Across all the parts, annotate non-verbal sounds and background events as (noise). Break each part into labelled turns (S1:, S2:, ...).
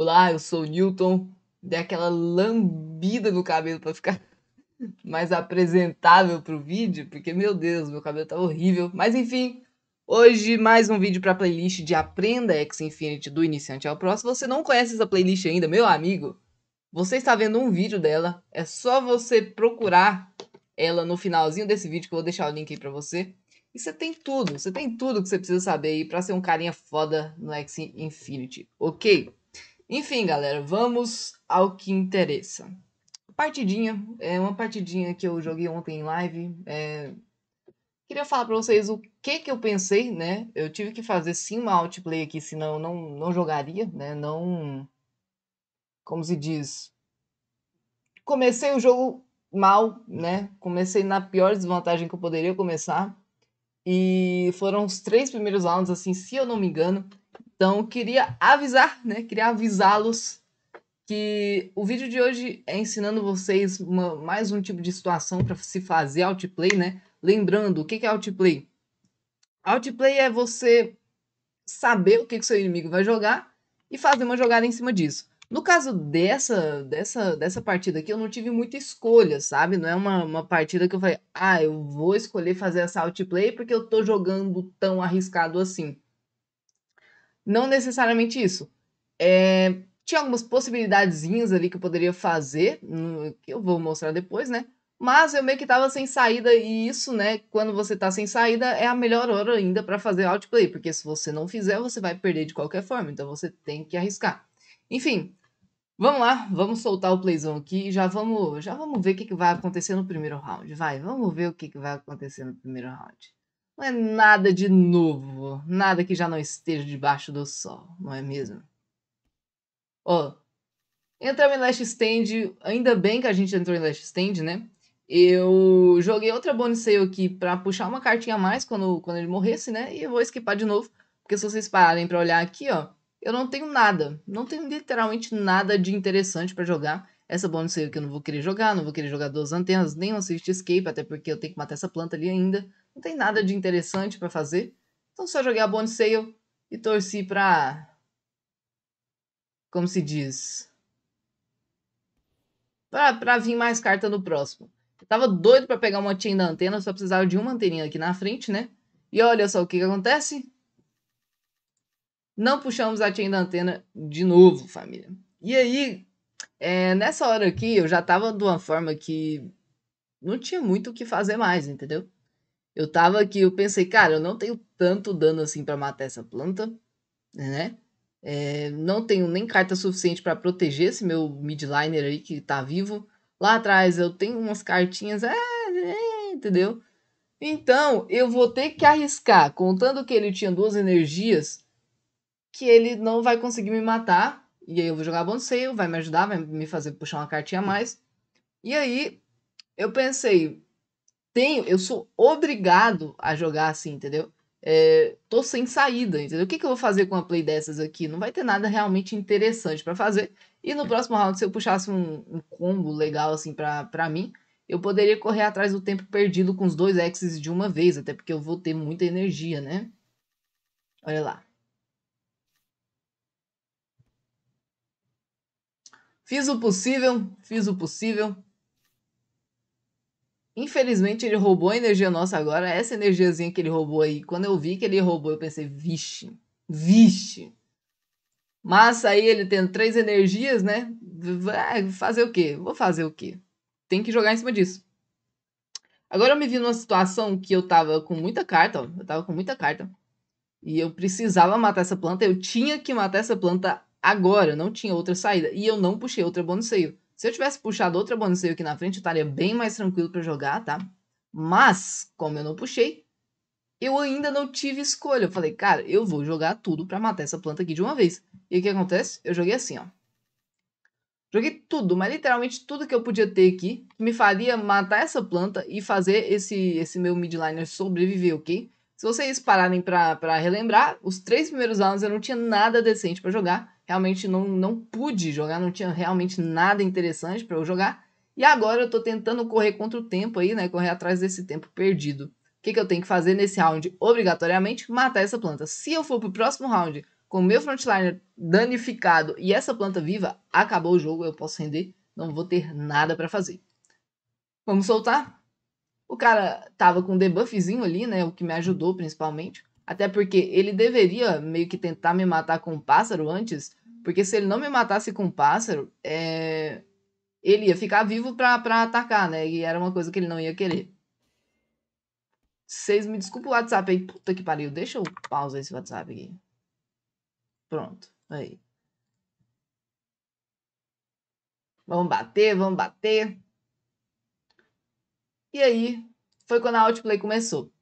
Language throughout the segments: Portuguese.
S1: Olá, tipo, ah, eu sou o Newton. Dei aquela lambida no cabelo para ficar (laughs) mais apresentável pro vídeo, porque meu Deus, meu cabelo tá horrível. Mas enfim, hoje mais um vídeo para playlist de Aprenda X Infinity do iniciante ao Pro. Se você não conhece essa playlist ainda, meu amigo, você está vendo um vídeo dela. É só você procurar ela no finalzinho desse vídeo que eu vou deixar o link aí para você. E você tem tudo, você tem tudo que você precisa saber aí para ser um carinha foda no X Infinity, OK? Enfim, galera, vamos ao que interessa. Partidinha, é uma partidinha que eu joguei ontem em live. É... Queria falar pra vocês o que que eu pensei, né? Eu tive que fazer sim uma outplay aqui, senão eu não, não jogaria, né? Não. Como se diz? Comecei o jogo mal, né? Comecei na pior desvantagem que eu poderia começar. E foram os três primeiros rounds, assim, se eu não me engano. Então, queria avisar, né? Queria avisá-los que o vídeo de hoje é ensinando vocês uma, mais um tipo de situação para se fazer outplay, né? Lembrando, o que é outplay? Outplay é você saber o que, o seu inimigo vai jogar e fazer uma jogada em cima disso. No caso dessa, dessa, dessa partida aqui, eu não tive muita escolha, sabe? Não é uma, uma partida que eu falei, ah, eu vou escolher fazer essa outplay porque eu tô jogando tão arriscado assim. Não necessariamente isso. É, tinha algumas possibilidadezinhas ali que eu poderia fazer, que eu vou mostrar depois, né? Mas eu meio que tava sem saída, e isso, né? Quando você tá sem saída, é a melhor hora ainda para fazer outplay, porque se você não fizer, você vai perder de qualquer forma, então você tem que arriscar. Enfim, vamos lá, vamos soltar o playzão aqui e já vamos, já vamos ver o que, que vai acontecer no primeiro round. Vai, vamos ver o que, que vai acontecer no primeiro round. Não é nada de novo, nada que já não esteja debaixo do sol, não é mesmo? Ó, oh, entramos em Last Stand, ainda bem que a gente entrou em Last Stand, né? Eu joguei outra bonus sale aqui para puxar uma cartinha a mais quando, quando ele morresse, né? E eu vou esquipar de novo, porque se vocês pararem para olhar aqui, ó, eu não tenho nada, não tenho literalmente nada de interessante para jogar. Essa bonus save que eu não vou querer jogar, não vou querer jogar duas antenas, nem um Swift Escape, até porque eu tenho que matar essa planta ali ainda. Não tem nada de interessante para fazer. Então só joguei a bonus sale e torci pra... Como se diz? Pra, pra vir mais carta no próximo. Eu tava doido para pegar uma chain da antena, só precisava de uma anteninha aqui na frente, né? E olha só o que, que acontece. Não puxamos a chain da antena de novo, família. E aí, é, nessa hora aqui eu já tava de uma forma que não tinha muito o que fazer mais, entendeu? Eu tava aqui, eu pensei, cara, eu não tenho tanto dano assim para matar essa planta, né? É, não tenho nem carta suficiente para proteger esse meu midliner aí que tá vivo. Lá atrás eu tenho umas cartinhas, é, é, entendeu? Então eu vou ter que arriscar, contando que ele tinha duas energias, que ele não vai conseguir me matar e aí eu vou jogar Bonseio, vai me ajudar, vai me fazer puxar uma cartinha a mais. E aí eu pensei, tenho, eu sou obrigado a jogar assim, entendeu? É, tô sem saída, entendeu? O que, que eu vou fazer com uma play dessas aqui? Não vai ter nada realmente interessante para fazer. E no próximo round, se eu puxasse um, um combo legal assim para mim, eu poderia correr atrás do tempo perdido com os dois X's de uma vez, até porque eu vou ter muita energia, né? Olha lá. Fiz o possível, fiz o possível. Infelizmente ele roubou a energia nossa agora. Essa energiazinha que ele roubou aí. Quando eu vi que ele roubou, eu pensei, vixe, vixe. Mas aí ele tendo três energias, né? Vai ah, fazer o quê? Vou fazer o quê? Tem que jogar em cima disso. Agora eu me vi numa situação que eu tava com muita carta, ó. Eu tava com muita carta. E eu precisava matar essa planta. Eu tinha que matar essa planta Agora, eu não tinha outra saída. E eu não puxei outra bônus save. Se eu tivesse puxado outra bônus save aqui na frente, eu estaria bem mais tranquilo para jogar, tá? Mas, como eu não puxei, eu ainda não tive escolha. Eu falei, cara, eu vou jogar tudo para matar essa planta aqui de uma vez. E o que acontece? Eu joguei assim, ó. Joguei tudo, mas literalmente tudo que eu podia ter aqui, que me faria matar essa planta e fazer esse, esse meu midliner sobreviver, ok? Se vocês pararem para relembrar, os três primeiros rounds eu não tinha nada decente para jogar realmente não, não pude jogar, não tinha realmente nada interessante para eu jogar. E agora eu estou tentando correr contra o tempo aí, né? Correr atrás desse tempo perdido. O que, que eu tenho que fazer nesse round? Obrigatoriamente matar essa planta. Se eu for pro próximo round com o meu frontliner danificado e essa planta viva, acabou o jogo, eu posso render, não vou ter nada para fazer. Vamos soltar? O cara tava com um debuffzinho ali, né? O que me ajudou principalmente. Até porque ele deveria meio que tentar me matar com um pássaro antes, porque se ele não me matasse com um pássaro, é... ele ia ficar vivo pra, pra atacar, né? E era uma coisa que ele não ia querer. Vocês me desculpem o WhatsApp aí. Puta que pariu. Deixa eu pausar esse WhatsApp aqui. Pronto. Aí. Vamos bater, vamos bater. E aí, foi quando a Outplay começou.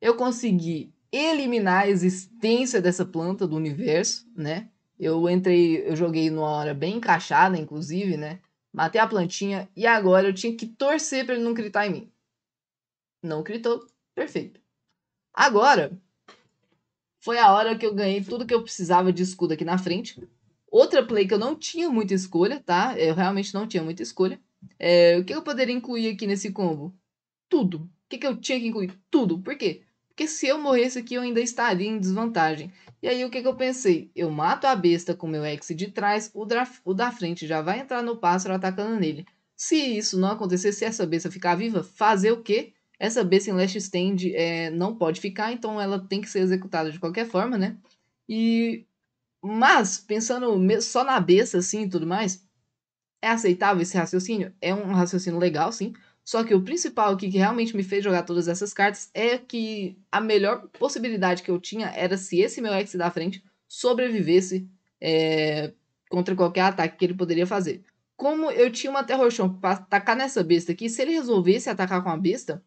S1: Eu consegui eliminar a existência dessa planta do universo, né? Eu entrei, eu joguei numa hora bem encaixada, inclusive, né? Matei a plantinha e agora eu tinha que torcer para ele não gritar em mim. Não gritou, perfeito. Agora foi a hora que eu ganhei tudo que eu precisava de escudo aqui na frente. Outra play que eu não tinha muita escolha, tá? Eu realmente não tinha muita escolha. É, o que eu poderia incluir aqui nesse combo? Tudo. O que, que eu tinha que incluir? Tudo. Por quê? Porque se eu morresse aqui, eu ainda estaria em desvantagem. E aí, o que, que eu pensei? Eu mato a besta com meu ex de trás, o, o da frente já vai entrar no pássaro atacando nele. Se isso não acontecer, se essa besta ficar viva, fazer o quê? Essa besta em Last Stand é, não pode ficar, então ela tem que ser executada de qualquer forma, né? E... Mas, pensando só na besta, assim, e tudo mais, é aceitável esse raciocínio? É um raciocínio legal, sim. Só que o principal aqui que realmente me fez jogar todas essas cartas é que a melhor possibilidade que eu tinha era se esse meu ex da frente sobrevivesse é, contra qualquer ataque que ele poderia fazer. Como eu tinha uma terror chão para atacar nessa besta aqui, se ele resolvesse atacar com a besta,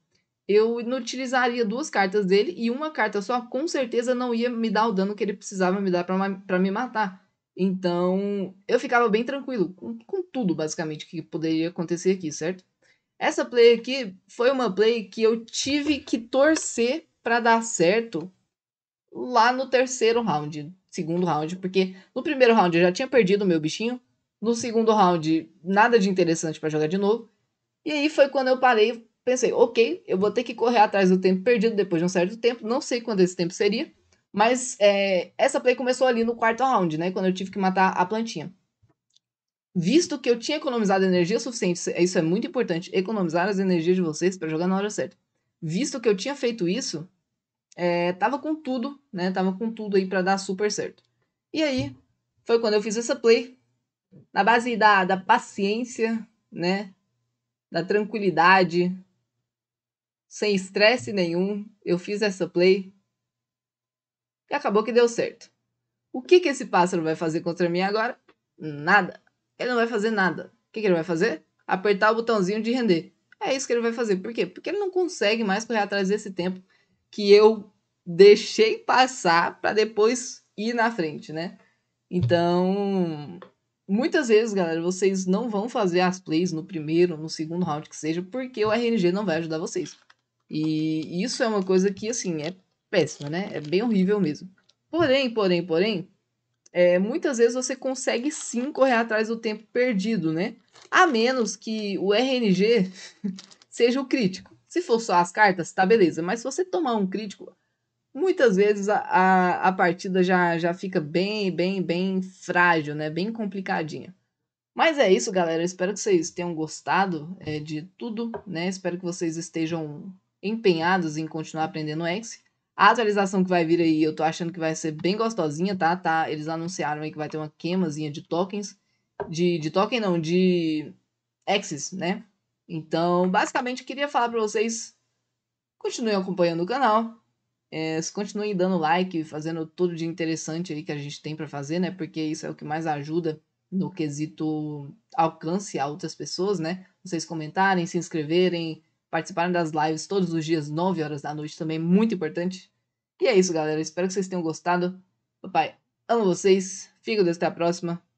S1: eu inutilizaria duas cartas dele e uma carta só com certeza não ia me dar o dano que ele precisava me dar para me matar. Então eu ficava bem tranquilo com, com tudo basicamente que poderia acontecer aqui, certo? Essa play aqui foi uma play que eu tive que torcer para dar certo lá no terceiro round, segundo round, porque no primeiro round eu já tinha perdido o meu bichinho, no segundo round nada de interessante para jogar de novo. E aí foi quando eu parei, pensei, OK, eu vou ter que correr atrás do tempo perdido depois de um certo tempo, não sei quando esse tempo seria, mas é, essa play começou ali no quarto round, né, quando eu tive que matar a plantinha visto que eu tinha economizado energia suficiente, isso é, é muito importante, economizar as energias de vocês para jogar na hora certa. Visto que eu tinha feito isso, é, tava com tudo, né? Tava com tudo aí para dar super certo. E aí, foi quando eu fiz essa play, na base da, da paciência, né? Da tranquilidade, sem estresse nenhum, eu fiz essa play e acabou que deu certo. O que, que esse pássaro vai fazer contra mim agora? Nada ele não vai fazer nada. O que, que ele vai fazer? Apertar o botãozinho de render. É isso que ele vai fazer. Por quê? Porque ele não consegue mais correr atrás desse tempo que eu deixei passar para depois ir na frente, né? Então, muitas vezes, galera, vocês não vão fazer as plays no primeiro, no segundo round que seja, porque o RNG não vai ajudar vocês. E isso é uma coisa que, assim, é péssima, né? É bem horrível mesmo. Porém, porém, porém, é, muitas vezes você consegue sim correr atrás do tempo perdido, né? A menos que o RNG (laughs) seja o crítico. Se for só as cartas, tá beleza. Mas se você tomar um crítico, muitas vezes a, a, a partida já, já fica bem, bem, bem frágil, né? Bem complicadinha. Mas é isso, galera. Eu espero que vocês tenham gostado é, de tudo, né? Espero que vocês estejam empenhados em continuar aprendendo X. A atualização que vai vir aí, eu tô achando que vai ser bem gostosinha, tá? tá eles anunciaram aí que vai ter uma queimazinha de tokens. De, de token não, de Axis, né? Então, basicamente, queria falar para vocês, continuem acompanhando o canal, é, continuem dando like, fazendo tudo de interessante aí que a gente tem para fazer, né? Porque isso é o que mais ajuda no quesito alcance a outras pessoas, né? Vocês comentarem, se inscreverem, participarem das lives todos os dias, 9 horas da noite, também é muito importante. E é isso, galera. Espero que vocês tenham gostado. Papai, amo vocês. Fico desde a próxima.